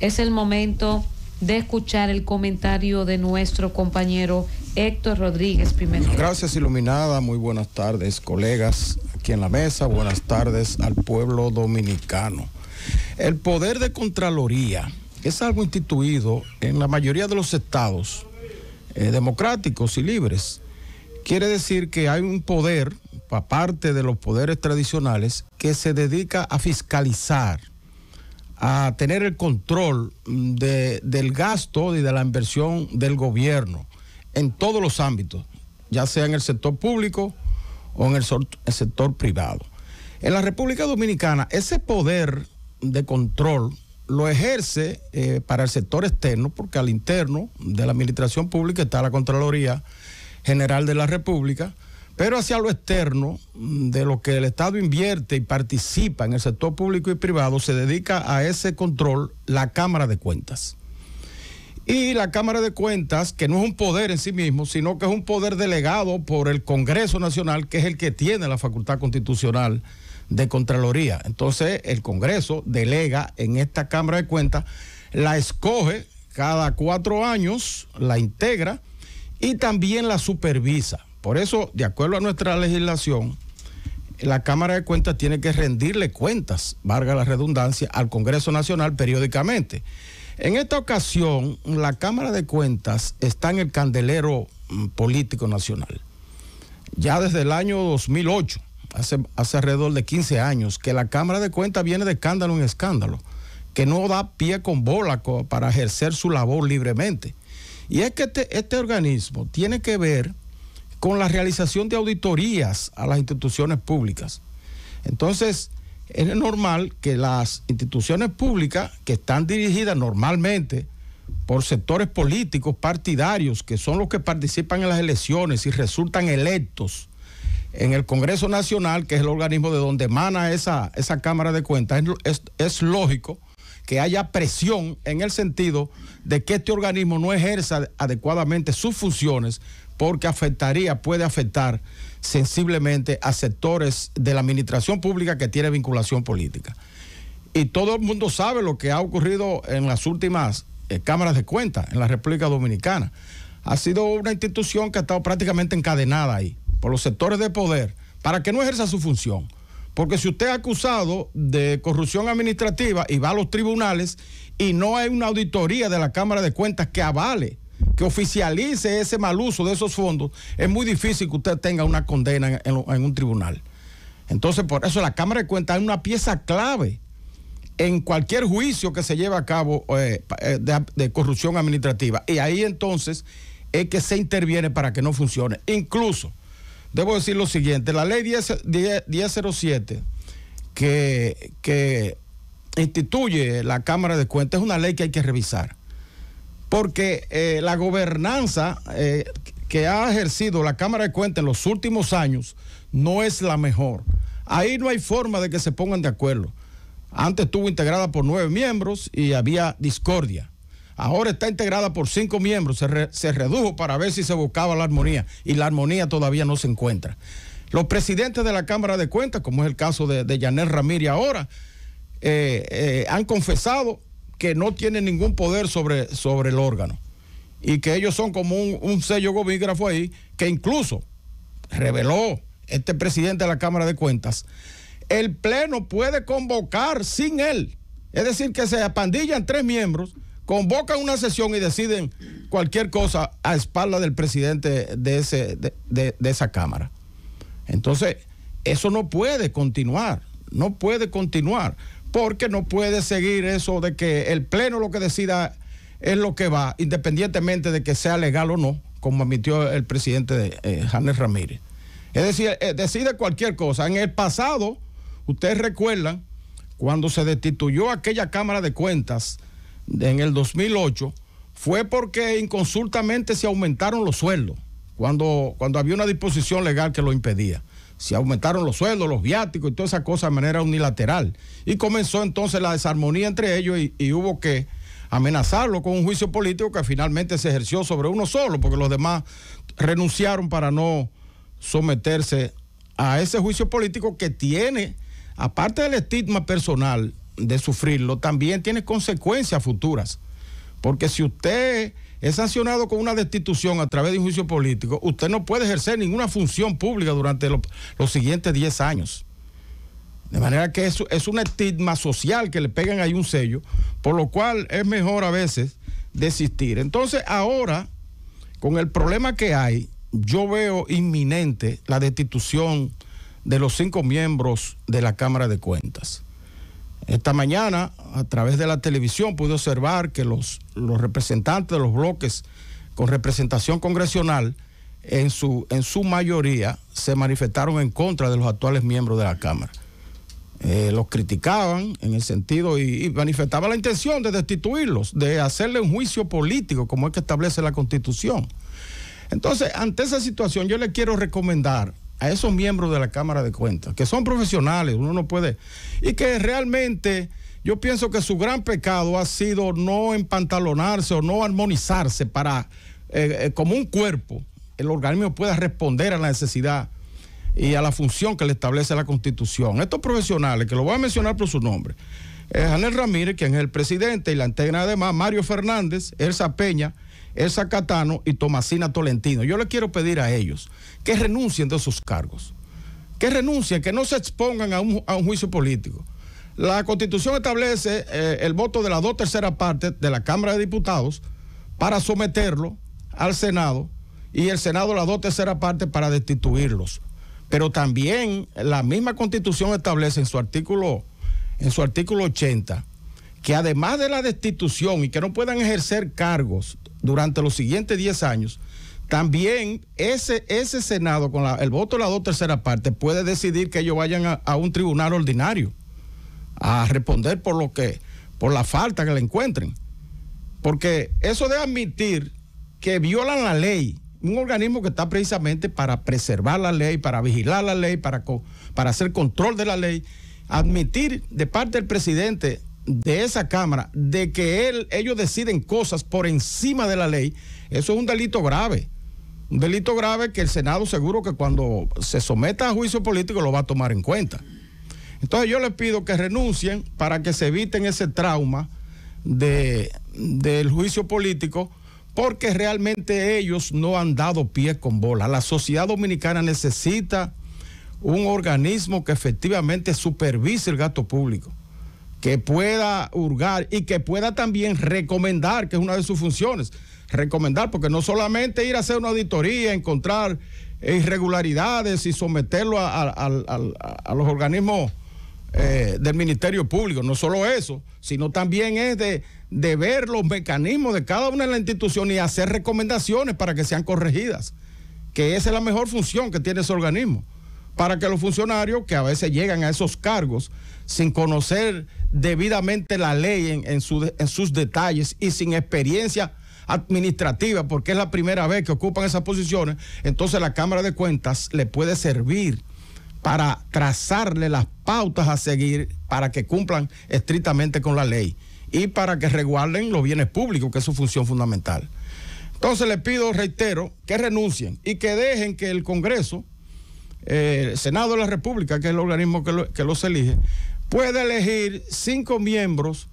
es el momento de escuchar el comentario de nuestro compañero Héctor Rodríguez Pimentel. Gracias, Iluminada. Muy buenas tardes, colegas aquí en la mesa. Buenas tardes al pueblo dominicano. El poder de Contraloría es algo instituido en la mayoría de los estados eh, democráticos y libres. Quiere decir que hay un poder, aparte de los poderes tradicionales, que se dedica a fiscalizar a tener el control mm, del gasto y de la inversión del gobierno en todos los ámbitos, ya sea en el sector público o en el, sector privado. En la República Dominicana, ese poder de control lo ejerce eh, para el sector externo, porque al interno de la Administración Pública está la Contraloría General de la República, pero hacia lo externo, mm, de lo que el Estado invierte y participa en el sector público y privado, se dedica a ese control la Cámara de Cuentas. Y la Cámara de Cuentas, que no es un poder en sí mismo, sino que es un poder delegado por el Congreso Nacional, que es el que tiene la facultad constitucional de Contraloría. Entonces, el Congreso delega en esta Cámara de Cuentas, la escoge cada cuatro años, la integra y también la supervisa. Por eso, de acuerdo a nuestra legislación, la Cámara de Cuentas tiene que rendirle cuentas, valga la redundancia, al Congreso Nacional periódicamente. En esta ocasión, la Cámara de Cuentas está en el candelero mm, político nacional. Ya desde el año 2008, hace, alrededor de 15 años, que la Cámara de Cuentas viene de escándalo en escándalo, que no da pie con bola para ejercer su labor libremente. Y es que este, este organismo tiene que ver con la realización de auditorías a las instituciones públicas. Entonces, es normal que las instituciones públicas que están dirigidas normalmente por sectores políticos, partidarios, que son los que participan en las elecciones y resultan electos en el Congreso Nacional, que es el organismo de donde emana esa, esa Cámara de Cuentas, es, es lógico que haya presión en el sentido de que este organismo no ejerza adecuadamente sus funciones porque afectaría, puede afectar sensiblemente a sectores de la administración pública que tiene vinculación política. Y todo el mundo sabe lo que ha ocurrido en las últimas eh, cámaras de cuentas en la República Dominicana. Ha sido una institución que ha estado prácticamente encadenada ahí por los sectores de poder para que no ejerza su función. Porque si usted es acusado de corrupción administrativa y va a los tribunales y no hay una auditoría de la Cámara de Cuentas que avale que oficialice ese mal uso de esos fondos, es muy difícil que usted tenga una condena en, un tribunal. Entonces, por eso la Cámara de Cuentas es una pieza clave en cualquier juicio que se lleve a cabo eh, eh, de, corrupción administrativa. Y ahí entonces es que se interviene para que no funcione. Incluso, debo decir lo siguiente, la ley 1007 que instituye la Cámara de Cuentas es una ley que hay que revisar porque eh, la gobernanza eh, que ha ejercido la Cámara de Cuentas en los últimos años no es la mejor. Ahí no hay forma de que se pongan de acuerdo. Antes estuvo integrada por nueve miembros y había discordia. Ahora está integrada por cinco miembros, se, redujo para ver si se buscaba la armonía y la armonía todavía no se encuentra. Los presidentes de la Cámara de Cuentas, como es el caso de, de Ramírez ahora, eh, han confesado que no tiene ningún poder sobre, sobre el órgano y que ellos son como un, sello gobígrafo ahí que incluso reveló este presidente de la Cámara de Cuentas, el Pleno puede convocar sin él. Es decir, que se apandillan tres miembros, convocan una sesión y deciden cualquier cosa a espalda del presidente de, ese, de esa Cámara. Entonces, eso no puede continuar, no puede continuar porque no puede seguir eso de que el Pleno lo que decida es lo que va, independientemente de que sea legal o no, como admitió el presidente de, eh, Ramírez. Es decir, eh, decide cualquier cosa. En el pasado, ustedes recuerdan, cuando se destituyó aquella Cámara de Cuentas en el 2008, fue porque inconsultamente se aumentaron los sueldos, cuando, cuando había una disposición legal que lo impedía se aumentaron los sueldos, los viáticos y toda esa cosa de manera unilateral. Y comenzó entonces la desarmonía entre ellos y, y, hubo que amenazarlo con un juicio político que finalmente se ejerció sobre uno solo, porque los demás renunciaron para no someterse a ese juicio político que tiene, aparte del estigma personal de sufrirlo, también tiene consecuencias futuras. Porque si usted es sancionado con una destitución a través de un juicio político, usted no puede ejercer ninguna función pública durante los siguientes 10 años. De manera que eso es un estigma social que le pegan ahí un sello, por lo cual es mejor a veces desistir. Entonces, ahora, con el problema que hay, yo veo inminente la destitución de los cinco miembros de la Cámara de Cuentas. Esta mañana, a través de la televisión, pude observar que los, los representantes de los bloques con representación congresional, en su, en su mayoría, se manifestaron en contra de los actuales miembros de la Cámara. Eh, los criticaban en el sentido y, manifestaban manifestaba la intención de destituirlos, de hacerle un juicio político como es que establece la constitución. Entonces, ante esa situación, yo le quiero recomendar a esos miembros de la Cámara de Cuentas, que son profesionales, uno no puede, y que realmente yo pienso que su gran pecado ha sido no empantalonarse o no armonizarse para, eh, eh, como un cuerpo, el organismo pueda responder a la necesidad y a la función que le establece la Constitución. Estos profesionales, que lo voy a mencionar por su nombre, Janel Ramírez, quien es el presidente, y la antena además Mario Fernández, Elsa Peña, Elsa Catano y Tomasina Tolentino. Yo le quiero pedir a ellos que renuncien de sus cargos, que renuncien, que no se expongan a un, juicio político. La constitución establece eh, el voto de las dos terceras partes de la Cámara de Diputados para someterlo al Senado y el Senado las dos terceras partes para destituirlos. Pero también la misma constitución establece en su artículo, en su artículo 80 que además de la destitución y que no puedan ejercer cargos durante los siguientes 10 años, también ese, ese Senado, con el voto de las dos terceras partes, puede decidir que ellos vayan a, un tribunal ordinario a responder por lo que, por la falta que le encuentren. Porque eso de admitir que violan la ley, un organismo que está precisamente para preservar la ley, para vigilar la ley, para, para hacer control de la ley, admitir de parte del presidente de esa Cámara de que ellos deciden cosas por encima de la ley, eso es un delito grave. Un delito grave que el Senado seguro que cuando se someta a juicio político lo va a tomar en cuenta. Entonces yo les pido que renuncien para que se eviten ese trauma de, del juicio político porque realmente ellos no han dado pie con bola. La sociedad dominicana necesita un organismo que efectivamente supervise el gasto público que pueda hurgar y que pueda también recomendar, que es una de sus funciones, recomendar, porque no solamente ir a hacer una auditoría, encontrar irregularidades y someterlo a, los organismos eh, del Ministerio Público, no solo eso, sino también es de, de ver los mecanismos de cada una de las instituciones y hacer recomendaciones para que sean corregidas, que esa es la mejor función que tiene ese organismo, para que los funcionarios que a veces llegan a esos cargos sin conocer debidamente la ley en, sus detalles y sin experiencia administrativa, porque es la primera vez que ocupan esas posiciones, entonces la Cámara de Cuentas le puede servir para trazarle las pautas a seguir para que cumplan estrictamente con la ley y para que resguarden los bienes públicos, que es su función fundamental. Entonces le pido, reitero, que renuncien y que dejen que el Congreso, eh, el Senado de la República, que es el organismo que los elige, puede elegir cinco miembros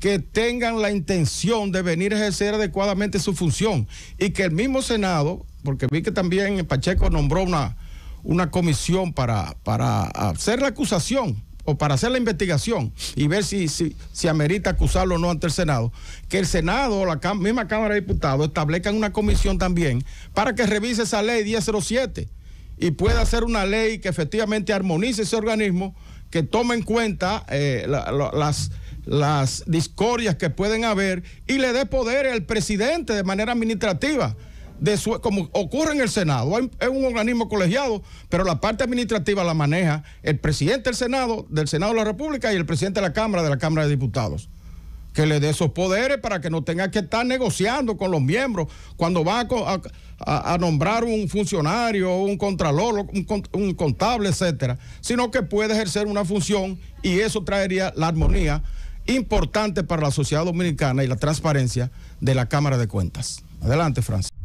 que tengan la intención de venir a ejercer adecuadamente su función y que el mismo Senado, porque vi que también Pacheco nombró una, una comisión para, para hacer la acusación o para hacer la investigación y ver si, si, si amerita acusarlo o no ante el Senado, que el Senado o la misma Cámara de Diputados establezcan una comisión también para que revise esa ley 1007 y pueda hacer una ley que efectivamente armonice ese organismo que tome en cuenta eh, las, discordias que pueden haber y le dé poder al presidente de manera administrativa. De como ocurre en el Senado, es un organismo colegiado, pero la parte administrativa la maneja el presidente del Senado, del Senado de la República y el presidente de la Cámara, de la Cámara de Diputados que le dé esos poderes para que no tenga que estar negociando con los miembros cuando va a, nombrar un funcionario, un contralor, un, un contable, etcétera, sino que puede ejercer una función y eso traería la armonía importante para la sociedad dominicana y la transparencia de la Cámara de Cuentas. Adelante, Francis.